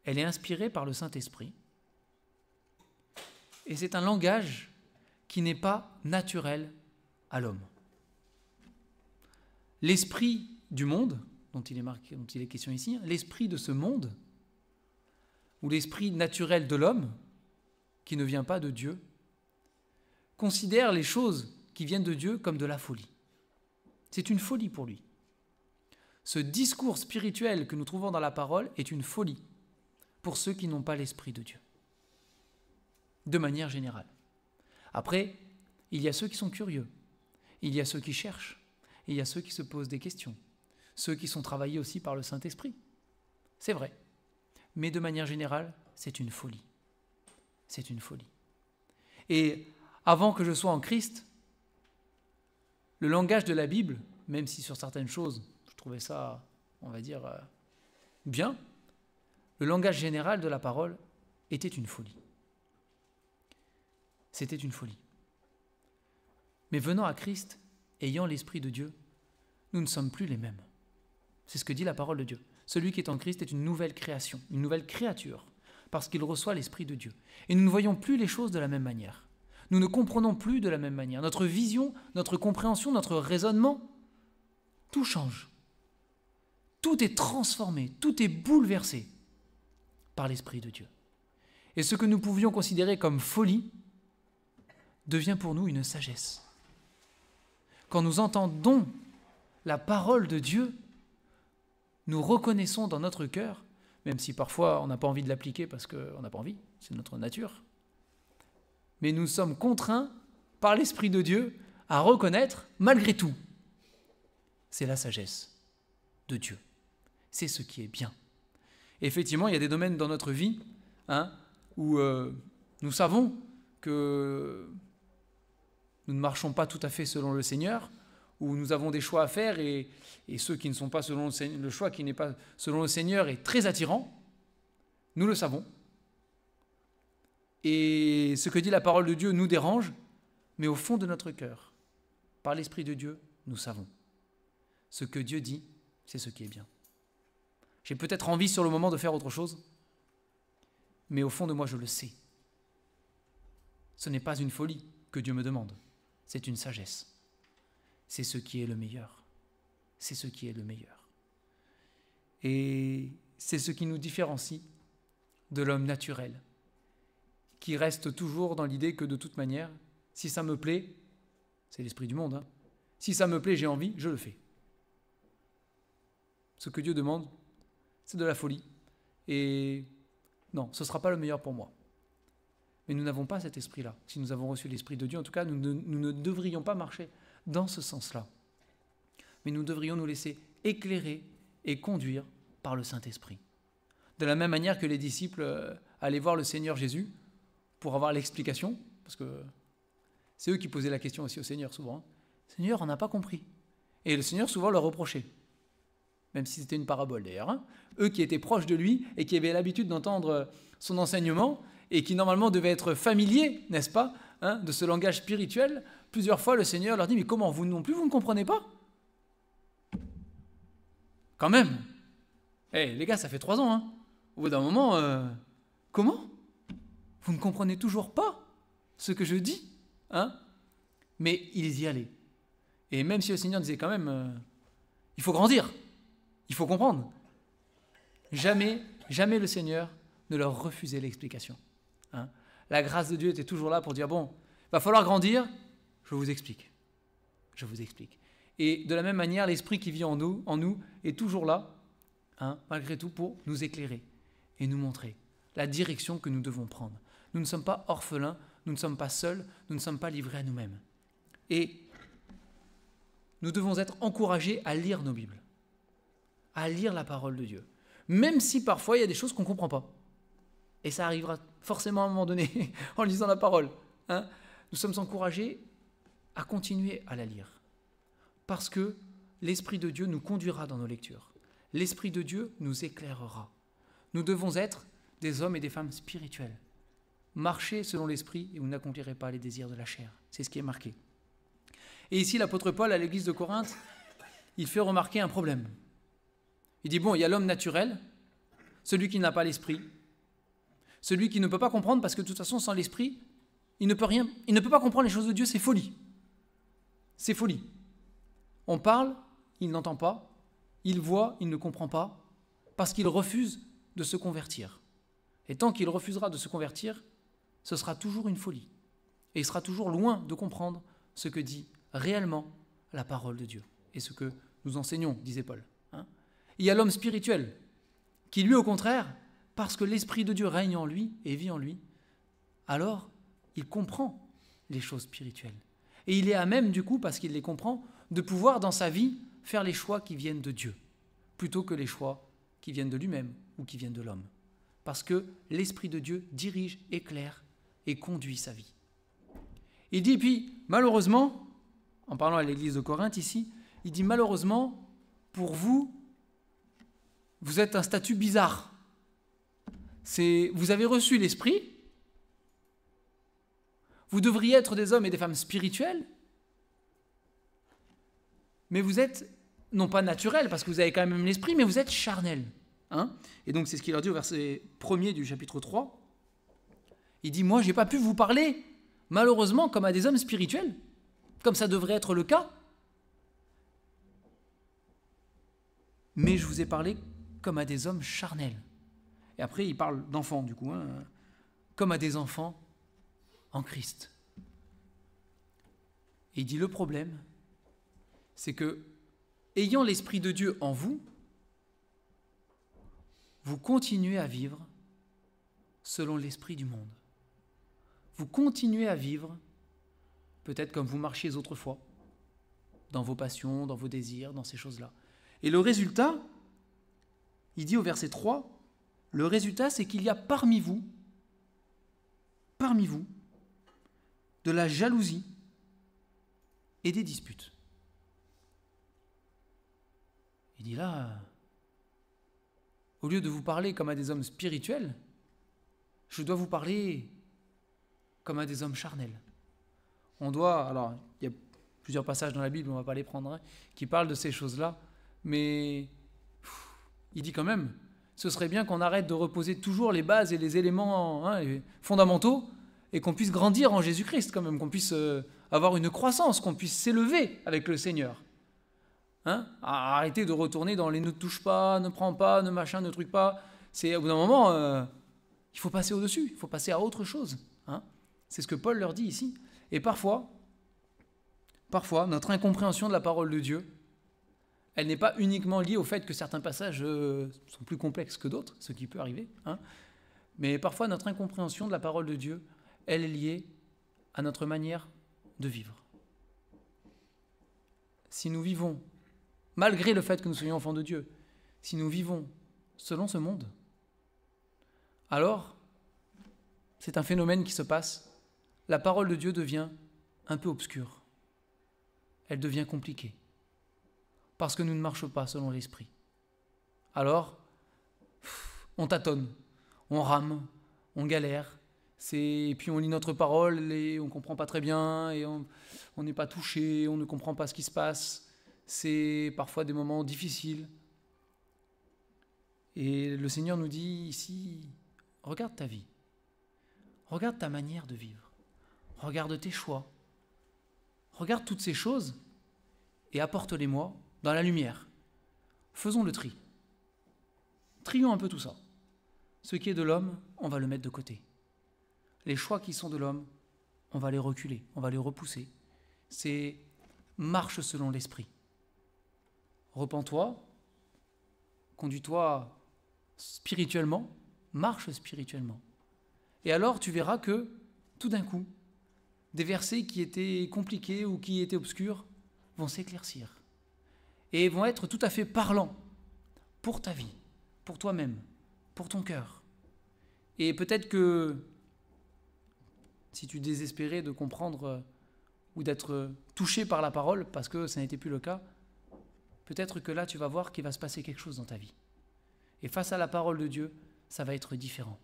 Elle est inspirée par le Saint-Esprit. Et c'est un langage qui n'est pas naturel à l'homme. L'esprit du monde, dont il est, marqué, dont il est question ici, hein, l'esprit de ce monde, ou l'esprit naturel de l'homme, qui ne vient pas de Dieu, considère les choses qui viennent de Dieu comme de la folie. C'est une folie pour lui. Ce discours spirituel que nous trouvons dans la parole est une folie pour ceux qui n'ont pas l'Esprit de Dieu, de manière générale. Après, il y a ceux qui sont curieux, il y a ceux qui cherchent, il y a ceux qui se posent des questions, ceux qui sont travaillés aussi par le Saint-Esprit. C'est vrai. Mais de manière générale, c'est une folie. C'est une folie. Et avant que je sois en Christ, le langage de la Bible, même si sur certaines choses, je trouvais ça, on va dire, euh, bien, le langage général de la parole était une folie. C'était une folie. Mais venant à Christ, ayant l'Esprit de Dieu, nous ne sommes plus les mêmes. C'est ce que dit la parole de Dieu. Celui qui est en Christ est une nouvelle création, une nouvelle créature, parce qu'il reçoit l'Esprit de Dieu. Et nous ne voyons plus les choses de la même manière. Nous ne comprenons plus de la même manière. Notre vision, notre compréhension, notre raisonnement, tout change. Tout est transformé, tout est bouleversé par l'Esprit de Dieu. Et ce que nous pouvions considérer comme folie devient pour nous une sagesse. Quand nous entendons la parole de Dieu, nous reconnaissons dans notre cœur, même si parfois on n'a pas envie de l'appliquer parce qu'on n'a pas envie, c'est notre nature, mais nous sommes contraints par l'Esprit de Dieu à reconnaître malgré tout. C'est la sagesse de Dieu. C'est ce qui est bien. Effectivement, il y a des domaines dans notre vie hein, où euh, nous savons que nous ne marchons pas tout à fait selon le Seigneur, où nous avons des choix à faire et, ceux qui ne sont pas selon le choix qui n'est pas selon le Seigneur est très attirant. Nous le savons. Et ce que dit la parole de Dieu nous dérange, mais au fond de notre cœur, par l'Esprit de Dieu, nous savons. Ce que Dieu dit, c'est ce qui est bien. J'ai peut-être envie sur le moment de faire autre chose, mais au fond de moi, je le sais. Ce n'est pas une folie que Dieu me demande, c'est une sagesse. C'est ce qui est le meilleur. C'est ce qui est le meilleur. Et c'est ce qui nous différencie de l'homme naturel qui reste toujours dans l'idée que de toute manière, si ça me plaît, c'est l'esprit du monde, hein. si ça me plaît, j'ai envie, je le fais. Ce que Dieu demande, c'est de la folie. Et non, ce ne sera pas le meilleur pour moi. Mais nous n'avons pas cet esprit-là. Si nous avons reçu l'esprit de Dieu, en tout cas, nous ne devrions pas marcher dans ce sens-là. Mais nous devrions nous laisser éclairer et conduire par le Saint-Esprit. De la même manière que les disciples euh, allaient voir le Seigneur Jésus pour avoir l'explication, parce que c'est eux qui posaient la question aussi au Seigneur souvent. Hein. Seigneur, on n'a pas compris. Et le Seigneur souvent leur reprochait, même si c'était une parabole d'ailleurs. Hein. Eux qui étaient proches de lui et qui avaient l'habitude d'entendre son enseignement et qui normalement devaient être familiers, n'est-ce pas, hein, de ce langage spirituel, plusieurs fois le Seigneur leur dit, mais comment vous non plus, vous ne comprenez pas Quand même. Eh les gars, ça fait trois ans. Hein. Au bout d'un moment, euh, comment vous ne comprenez toujours pas ce que je dis, hein Mais ils y allaient. Et même si le Seigneur disait quand même, euh, il faut grandir, il faut comprendre. Jamais, jamais le Seigneur ne leur refusait l'explication. Hein. La grâce de Dieu était toujours là pour dire bon, va falloir grandir, je vous explique, je vous explique. Et de la même manière, l'esprit qui vit en nous, en nous est toujours là, hein, malgré tout, pour nous éclairer et nous montrer la direction que nous devons prendre. Nous ne sommes pas orphelins, nous ne sommes pas seuls, nous ne sommes pas livrés à nous-mêmes. Et nous devons être encouragés à lire nos Bibles, à lire la parole de Dieu, même si parfois il y a des choses qu'on ne comprend pas. Et ça arrivera forcément à un moment donné <laughs> en lisant la parole. Hein. nous sommes encouragés à continuer à la lire, parce que l'Esprit de Dieu nous conduira dans nos lectures. L'Esprit de Dieu nous éclairera. Nous devons être des hommes et des femmes spirituels. Marchez selon l'esprit et vous n'accomplirez pas les désirs de la chair. C'est ce qui est marqué. Et ici, l'apôtre Paul à l'église de Corinthe, il fait remarquer un problème. Il dit bon, il y a l'homme naturel, celui qui n'a pas l'esprit, celui qui ne peut pas comprendre parce que de toute façon, sans l'esprit, il ne peut rien, il ne peut pas comprendre les choses de Dieu, c'est folie. C'est folie. On parle, il n'entend pas, il voit, il ne comprend pas, parce qu'il refuse de se convertir. Et tant qu'il refusera de se convertir, ce sera toujours une folie. Et il sera toujours loin de comprendre ce que dit réellement la parole de Dieu et ce que nous enseignons, disait Paul. Hein. il y a l'homme spirituel qui, lui, au contraire, parce que l'Esprit de Dieu règne en lui et vit en lui, alors il comprend les choses spirituelles. Et il est à même, du coup, parce qu'il les comprend, de pouvoir, dans sa vie, faire les choix qui viennent de Dieu, plutôt que les choix qui viennent de lui-même ou qui viennent de l'homme. Parce que l'Esprit de Dieu dirige, éclaire et conduit sa vie. Il dit, puis, malheureusement, en parlant à l'église de Corinthe ici, il dit, malheureusement, pour vous, vous êtes un statut bizarre. C'est, vous avez reçu l'esprit, vous devriez être des hommes et des femmes spirituels, mais vous êtes, non pas naturels, parce que vous avez quand même l'esprit, mais vous êtes charnels. Hein et donc c'est ce qu'il leur dit au verset 1 du chapitre 3. Il dit Moi, j'ai pas pu vous parler, malheureusement, comme à des hommes spirituels, comme ça devrait être le cas. Mais je vous ai parlé comme à des hommes charnels. Et après, il parle d'enfants, du coup, hein, comme à des enfants en Christ. Et il dit Le problème, c'est que, ayant l'Esprit de Dieu en vous, vous continuez à vivre selon l'esprit du monde vous continuez à vivre, peut-être comme vous marchiez autrefois, dans vos passions, dans vos désirs, dans ces choses-là. Et le résultat, il dit au verset 3, le résultat c'est qu'il y a parmi vous, parmi vous, de la jalousie et des disputes. Il dit là, au lieu de vous parler comme à des hommes spirituels, je dois vous parler comme à des hommes charnels. On doit, alors il y a plusieurs passages dans la Bible, on va pas les prendre, hein, qui parlent de ces choses-là, mais il dit quand même, ce serait bien qu'on arrête de reposer toujours les bases et les éléments hein, fondamentaux, et qu'on puisse grandir en Jésus-Christ quand même, qu'on puisse euh, avoir une croissance, qu'on puisse s'élever avec le Seigneur. Hein ah, Arrêtez de retourner dans les ne touche pas, ne prends pas, ne machin, ne truc pas. C'est au bout d'un moment, euh, il faut passer au-dessus, il faut passer à autre chose. Hein c'est ce que Paul leur dit ici. Et parfois, parfois, notre incompréhension de la parole de Dieu, elle n'est pas uniquement liée au fait que certains passages euh, sont plus complexes que d'autres, ce qui peut arriver, hein. mais parfois notre incompréhension de la parole de Dieu, elle est liée à notre manière de vivre. Si nous vivons, malgré le fait que nous soyons enfants de Dieu, si nous vivons selon ce monde, alors c'est un phénomène qui se passe la parole de Dieu devient un peu obscure. Elle devient compliquée. Parce que nous ne marchons pas selon l'Esprit. Alors, on tâtonne, on rame, on galère, et puis on lit notre parole et on ne comprend pas très bien, et on n'est pas touché, on ne comprend pas ce qui se passe. C'est parfois des moments difficiles. Et le Seigneur nous dit ici, regarde ta vie, regarde ta manière de vivre. Regarde tes choix. Regarde toutes ces choses et apporte-les-moi dans la lumière. Faisons le tri. Trions un peu tout ça. Ce qui est de l'homme, on va le mettre de côté. Les choix qui sont de l'homme, on va les reculer, on va les repousser. C'est marche selon l'esprit. Repends-toi, conduis-toi spirituellement, marche spirituellement. Et alors tu verras que, tout d'un coup, des versets qui étaient compliqués ou qui étaient obscurs vont s'éclaircir et vont être tout à fait parlants pour ta vie, pour toi-même, pour ton cœur. Et peut-être que si tu désespérais de comprendre euh, ou d'être euh, touché par la parole, parce que ça n'était plus le cas, peut-être que là tu vas voir qu'il va se passer quelque chose dans ta vie. Et face à la parole de Dieu, ça va être différent,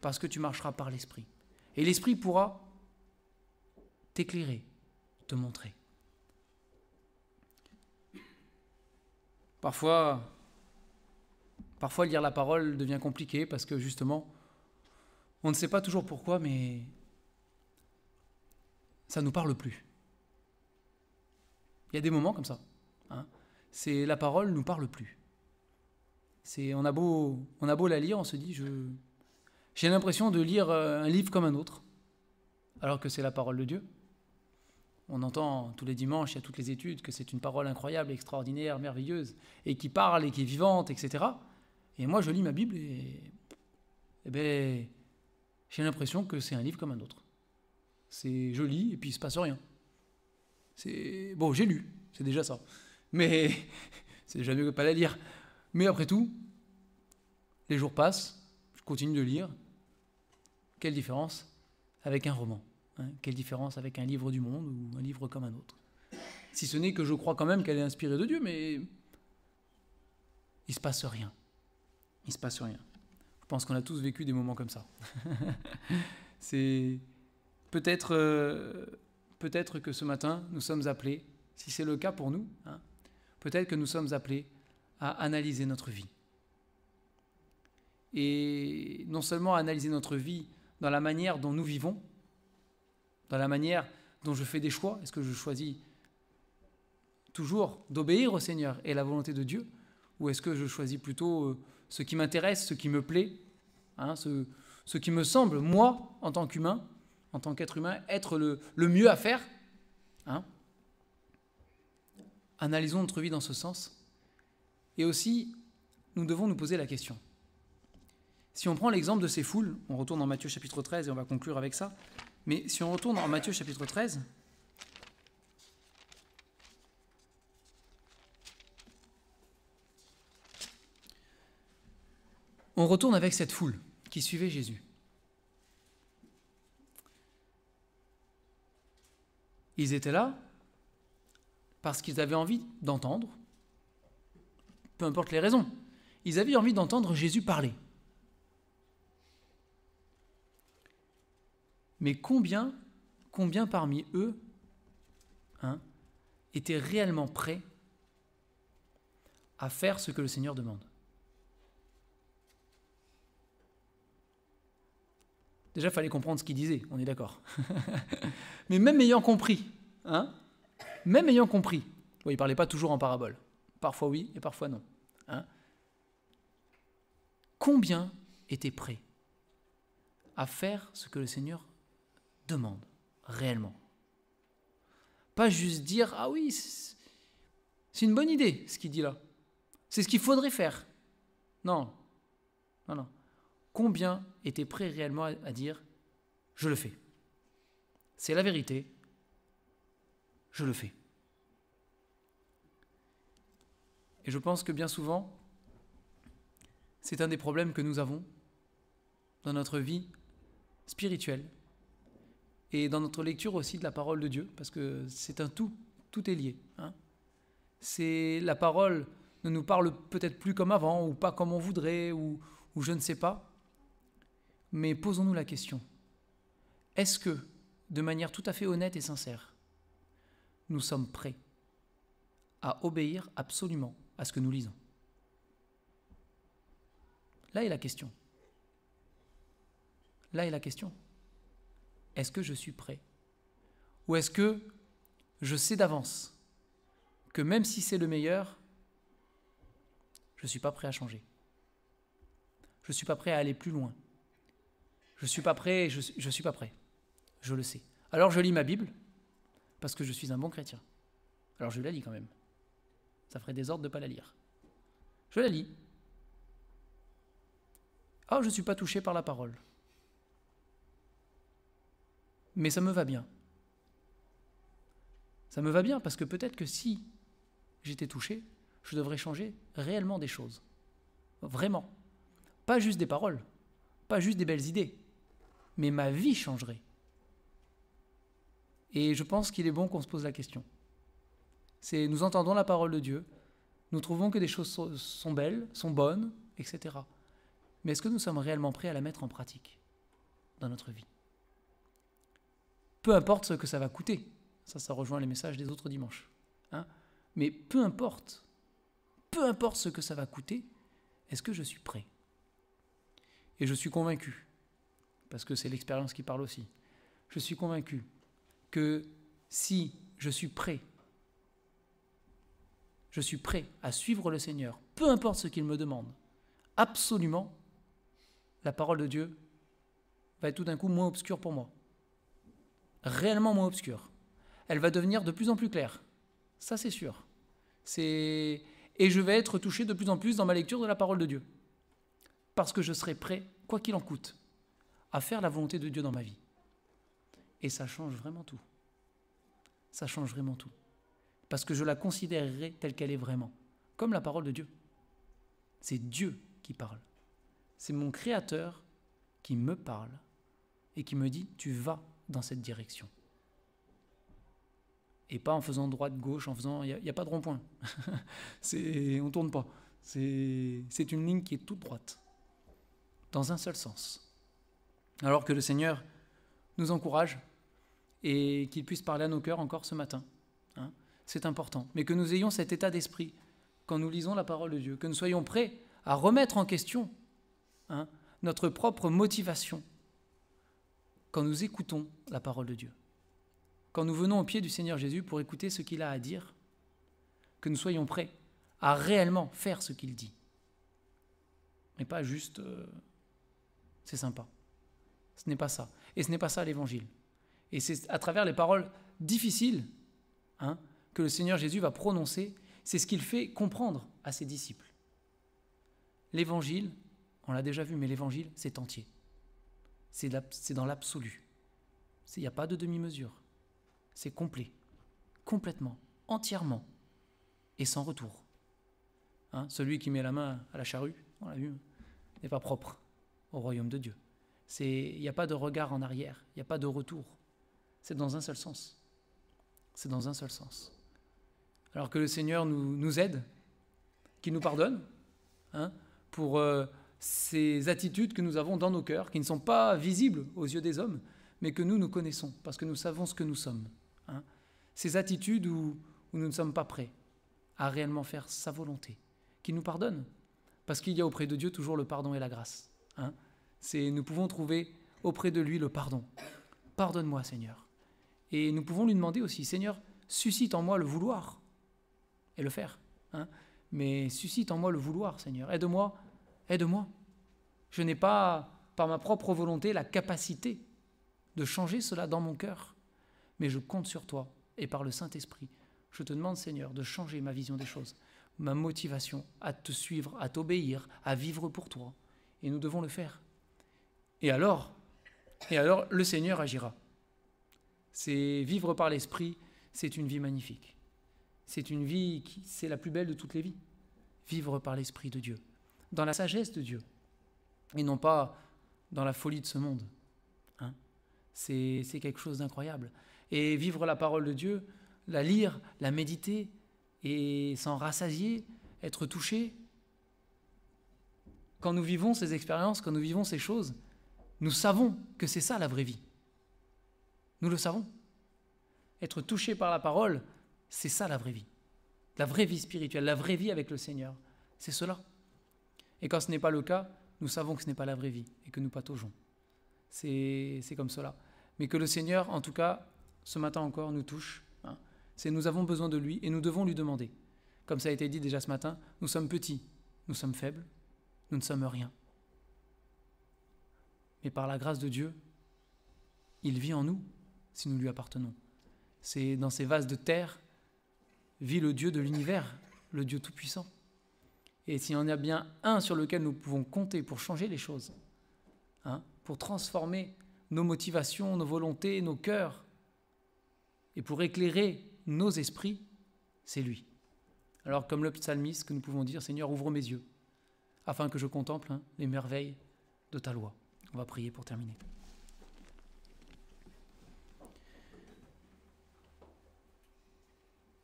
parce que tu marcheras par l'Esprit. Et l'Esprit pourra éclairer, te montrer. Parfois, parfois lire la parole devient compliqué parce que justement, on ne sait pas toujours pourquoi, mais ça nous parle plus. Il y a des moments comme ça. Hein. C'est la parole nous parle plus. C'est on a beau on a beau la lire, on se dit je j'ai l'impression de lire euh, un livre comme un autre, alors que c'est la parole de Dieu on entend tous les dimanches et à toutes les études que c'est une parole incroyable, extraordinaire, merveilleuse, et qui parle et qui est vivante, etc. Et moi, je lis ma Bible et, eh ben, j'ai l'impression que c'est un livre comme un autre. C'est joli et puis il se passe rien. C'est bon, j'ai lu, c'est déjà ça. Mais <laughs> c'est jamais mieux que pas la lire. Mais après tout, les jours passent, je continue de lire. Quelle différence avec un roman Hein, quelle différence avec un livre du monde ou un livre comme un autre Si ce n'est que je crois quand même qu'elle est inspirée de Dieu, mais il se passe rien. Il se passe rien. Je pense qu'on a tous vécu des moments comme ça. <laughs> c'est peut-être euh, peut-être que ce matin nous sommes appelés, si c'est le cas pour nous, hein, peut-être que nous sommes appelés à analyser notre vie. Et non seulement à analyser notre vie dans la manière dont nous vivons, dans la manière dont je fais des choix Est-ce que je choisis toujours d'obéir au Seigneur et la volonté de Dieu Ou est-ce que je choisis plutôt euh, ce qui m'intéresse, ce qui me plaît, hein, ce, qui me semble, moi, en tant qu'humain, en tant qu'être humain, être le, mieux à faire hein Analysons notre vie dans ce sens. Et aussi, nous devons nous poser la question. Si on prend l'exemple de ces foules, on retourne en Matthieu chapitre 13 et on va conclure avec ça. Mais si on retourne en Matthieu chapitre 13, on retourne avec cette foule qui suivait Jésus. Ils étaient là parce qu'ils avaient envie d'entendre, peu importe les raisons, ils avaient envie d'entendre Jésus parler. Mais combien, combien parmi eux hein, étaient réellement prêts à faire ce que le Seigneur demande Déjà, il fallait comprendre ce qu'il disait, on est d'accord. <laughs> Mais même ayant compris, hein, même ayant compris, il ne parlait pas toujours en parabole. Parfois oui et parfois non. Hein. combien étaient prêts à faire ce que le Seigneur demande réellement. Pas juste dire ah oui, c'est une bonne idée ce qu'il dit là. C'est ce qu'il faudrait faire. Non. Non, non. Combien était prêt réellement à dire je le fais C'est la vérité. Je le fais. Et je pense que bien souvent, c'est un des problèmes que nous avons dans notre vie spirituelle, et dans notre lecture aussi de la parole de Dieu, parce que c'est un tout, tout est lié. Hein. C'est la parole ne nous parle peut-être plus comme avant, ou pas comme on voudrait, ou, ou je ne sais pas. Mais posons-nous la question. Est-ce que, de manière tout à fait honnête et sincère, nous sommes prêts à obéir absolument à ce que nous lisons Là est la question. Là est la question. Est-ce que je suis prêt Ou est-ce que je sais d'avance que même si c'est le meilleur, je ne suis pas prêt à changer Je ne suis pas prêt à aller plus loin Je ne suis pas prêt, je ne suis pas prêt. Je le sais. Alors je lis ma Bible, parce que je suis un bon chrétien. Alors je la lis quand même. Ça ferait désordre de ne pas la lire. Je la lis. Ah, oh, je ne suis pas touché par la parole mais ça me va bien. Ça me va bien parce que peut-être que si j'étais touché, je devrais changer réellement des choses. Vraiment. Pas juste des paroles, pas juste des belles idées, mais ma vie changerait. Et je pense qu'il est bon qu'on se pose la question. C'est nous entendons la parole de Dieu, nous trouvons que des choses sont belles, sont bonnes, etc. Mais est-ce que nous sommes réellement prêts à la mettre en pratique dans notre vie peu importe ce que ça va coûter. Ça, ça rejoint les messages des autres dimanches. Hein. Mais peu importe, peu importe ce que ça va coûter, est-ce que je suis prêt Et je suis convaincu, parce que c'est l'expérience qui parle aussi, je suis convaincu que si je suis prêt, je suis prêt à suivre le Seigneur, peu importe ce qu'il me demande, absolument, la parole de Dieu va être tout d'un coup moins obscure pour moi réellement moins obscure. Elle va devenir de plus en plus claire. Ça, c'est sûr. C'est et je vais être touché de plus en plus dans ma lecture de la parole de Dieu. Parce que je serai prêt, quoi qu'il en coûte, à faire la volonté de Dieu dans ma vie. Et ça change vraiment tout. Ça change vraiment tout. Parce que je la considérerai telle qu'elle est vraiment, comme la parole de Dieu. C'est Dieu qui parle. C'est mon Créateur qui me parle et qui me dit, tu vas dans cette direction. Et pas en faisant droite-gauche, en faisant... Il n'y a, pas de rond-point. <laughs> on ne tourne pas. C'est une ligne qui est toute droite, dans un seul sens. Alors que le Seigneur nous encourage et qu'il puisse parler à nos cœurs encore ce matin. Hein C'est important. Mais que nous ayons cet état d'esprit quand nous lisons la parole de Dieu, que nous soyons prêts à remettre en question hein, notre propre motivation quand nous écoutons la parole de Dieu, quand nous venons au pied du Seigneur Jésus pour écouter ce qu'il a à dire, que nous soyons prêts à réellement faire ce qu'il dit. Mais pas juste euh, c'est sympa. Ce n'est pas ça. Et ce n'est pas ça l'évangile. Et c'est à travers les paroles difficiles hein, que le Seigneur Jésus va prononcer. C'est ce qu'il fait comprendre à ses disciples. L'évangile, on l'a déjà vu, mais l'évangile, c'est entier c'est dans l'absolu. Il n'y a pas de demi-mesure. C'est complet, complètement, entièrement, et sans retour. Hein, celui qui met la main à la charrue, on l'a vu, n'est pas propre au royaume de Dieu. Il n'y a pas de regard en arrière, il n'y a pas de retour. C'est dans un seul sens. C'est dans un seul sens. Alors que le Seigneur nous, nous aide, qu'il nous pardonne, hein, pour... Euh, ces attitudes que nous avons dans nos cœurs, qui ne sont pas visibles aux yeux des hommes, mais que nous, nous connaissons, parce que nous savons ce que nous sommes. Hein. Ces attitudes où, nous ne sommes pas prêts à réellement faire sa volonté, qu'il nous pardonne, parce qu'il y a auprès de Dieu toujours le pardon et la grâce. Hein. C'est nous pouvons trouver auprès de lui le pardon. Pardonne-moi, Seigneur. Et nous pouvons lui demander aussi, Seigneur, suscite en moi le vouloir et le faire. Hein. Mais suscite en moi le vouloir, Seigneur. Aide-moi aide-moi. Je n'ai pas, par ma propre volonté, la capacité de changer cela dans mon cœur, mais je compte sur toi et par le Saint-Esprit. Je te demande, Seigneur, de changer ma vision des choses, ma motivation à te suivre, à t'obéir, à vivre pour toi. Et nous devons le faire. Et alors, et alors le Seigneur agira. C'est vivre par l'esprit, c'est une vie magnifique. C'est une vie qui c'est la plus belle de toutes les vies. Vivre par l'esprit de Dieu dans la sagesse de Dieu et non pas dans la folie de ce monde. Hein c'est quelque chose d'incroyable. Et vivre la parole de Dieu, la lire, la méditer et s'en rassasier, être touché. Quand nous vivons ces expériences, quand nous vivons ces choses, nous savons que c'est ça la vraie vie. Nous le savons. Être touché par la parole, c'est ça la vraie vie. La vraie vie spirituelle, la vraie vie avec le Seigneur, c'est cela. Et quand ce n'est pas le cas, nous savons que ce n'est pas la vraie vie et que nous pataugeons. C'est comme cela. Mais que le Seigneur, en tout cas, ce matin encore, nous touche. Hein. C'est nous avons besoin de lui et nous devons lui demander. Comme ça a été dit déjà ce matin, nous sommes petits, nous sommes faibles, nous ne sommes rien. Mais par la grâce de Dieu, il vit en nous si nous lui appartenons. C'est dans ces vases de terre vit le Dieu de l'univers, le Dieu Tout-Puissant. Et s'il y en a bien un sur lequel nous pouvons compter pour changer les choses, hein, pour transformer nos motivations, nos volontés, nos cœurs, et pour éclairer nos esprits, c'est lui. Alors comme le psalmiste que nous pouvons dire, Seigneur, ouvre mes yeux, afin que je contemple hein, les merveilles de ta loi. On va prier pour terminer.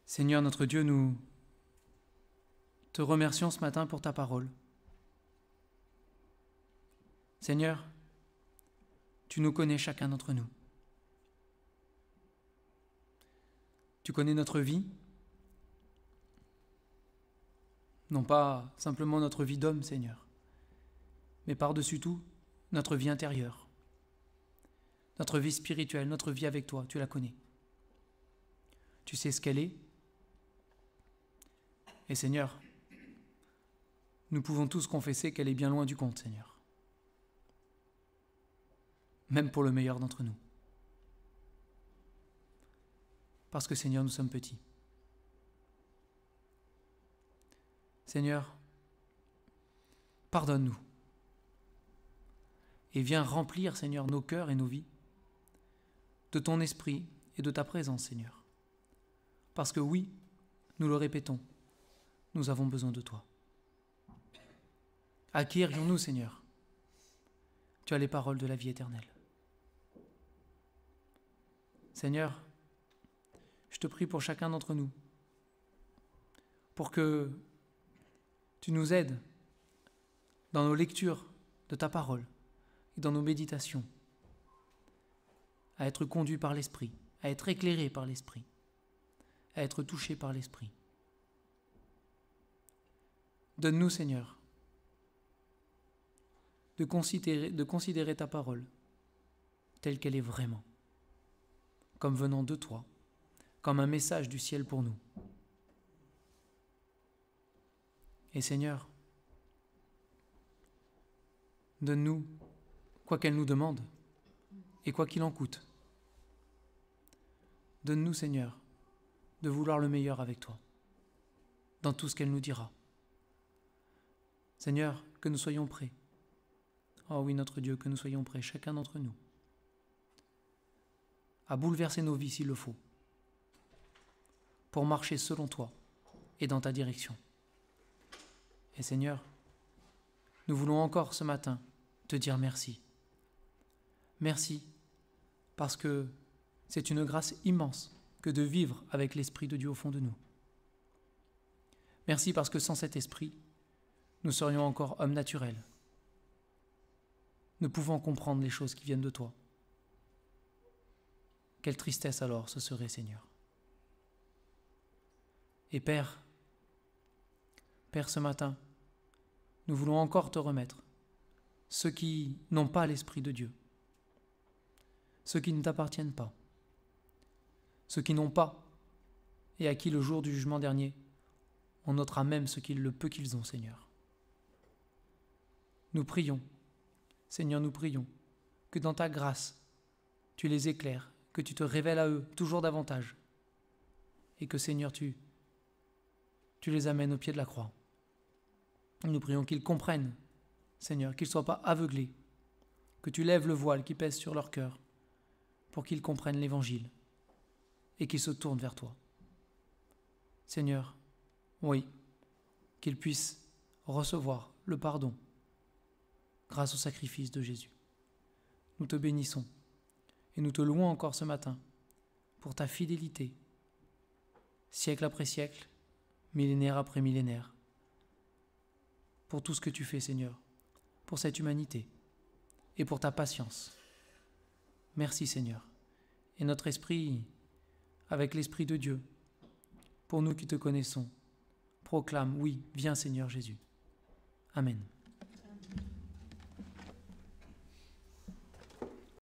Seigneur notre Dieu, nous te remercions ce matin pour ta parole. Seigneur, tu nous connais chacun d'entre nous. Tu connais notre vie, non pas simplement notre vie d'homme, Seigneur, mais par-dessus tout, notre vie intérieure, notre vie spirituelle, notre vie avec toi, tu la connais. Tu sais ce qu'elle est. Et Seigneur, nous pouvons tous confesser qu'elle est bien loin du compte, Seigneur. Même pour le meilleur d'entre nous. Parce que, Seigneur, nous sommes petits. Seigneur, pardonne-nous. Et viens remplir, Seigneur, nos cœurs et nos vies de ton esprit et de ta présence, Seigneur. Parce que oui, nous le répétons, nous avons besoin de toi irions nous Seigneur. Tu as les paroles de la vie éternelle. Seigneur, je te prie pour chacun d'entre nous, pour que tu nous aides dans nos lectures de ta parole et dans nos méditations à être conduits par l'Esprit, à être éclairés par l'Esprit, à être touchés par l'Esprit. Donne-nous, Seigneur, de considérer, ta parole telle qu'elle est vraiment, comme venant de toi, comme un message du ciel pour nous. Et Seigneur, donne-nous quoi qu'elle nous demande et quoi qu'il en coûte. Donne-nous, Seigneur, de vouloir le meilleur avec toi, dans tout ce qu'elle nous dira. Seigneur, que nous soyons prêts Oh oui, notre Dieu, que nous soyons prêts, chacun d'entre nous, à bouleverser nos vies s'il le faut, pour marcher selon toi et dans ta direction. Et Seigneur, nous voulons encore ce matin te dire merci. Merci parce que c'est une grâce immense que de vivre avec l'Esprit de Dieu au fond de nous. Merci parce que sans cet Esprit, nous serions encore hommes naturels, ne pouvant comprendre les choses qui viennent de toi. Quelle tristesse alors ce serait, Seigneur. Et Père, Père, ce matin, nous voulons encore te remettre ceux qui n'ont pas l'Esprit de Dieu, ceux qui ne t'appartiennent pas, ceux qui n'ont pas et à qui le jour du jugement dernier, on notera même ce qu'il le peut qu'ils ont, Seigneur. Nous prions Seigneur, nous prions que dans ta grâce, tu les éclaires, que tu te révèles à eux toujours davantage, et que Seigneur, tu, tu les amènes au pied de la croix. Nous prions qu'ils comprennent, Seigneur, qu'ils ne soient pas aveuglés, que tu lèves le voile qui pèse sur leur cœur, pour qu'ils comprennent l'Évangile, et qu'ils se tournent vers toi. Seigneur, oui, qu'ils puissent recevoir le pardon grâce au sacrifice de Jésus. Nous te bénissons et nous te louons encore ce matin pour ta fidélité, siècle après siècle, millénaire après millénaire, pour tout ce que tu fais Seigneur, pour cette humanité et pour ta patience. Merci Seigneur. Et notre esprit, avec l'Esprit de Dieu, pour nous qui te connaissons, proclame, oui, viens Seigneur Jésus. Amen.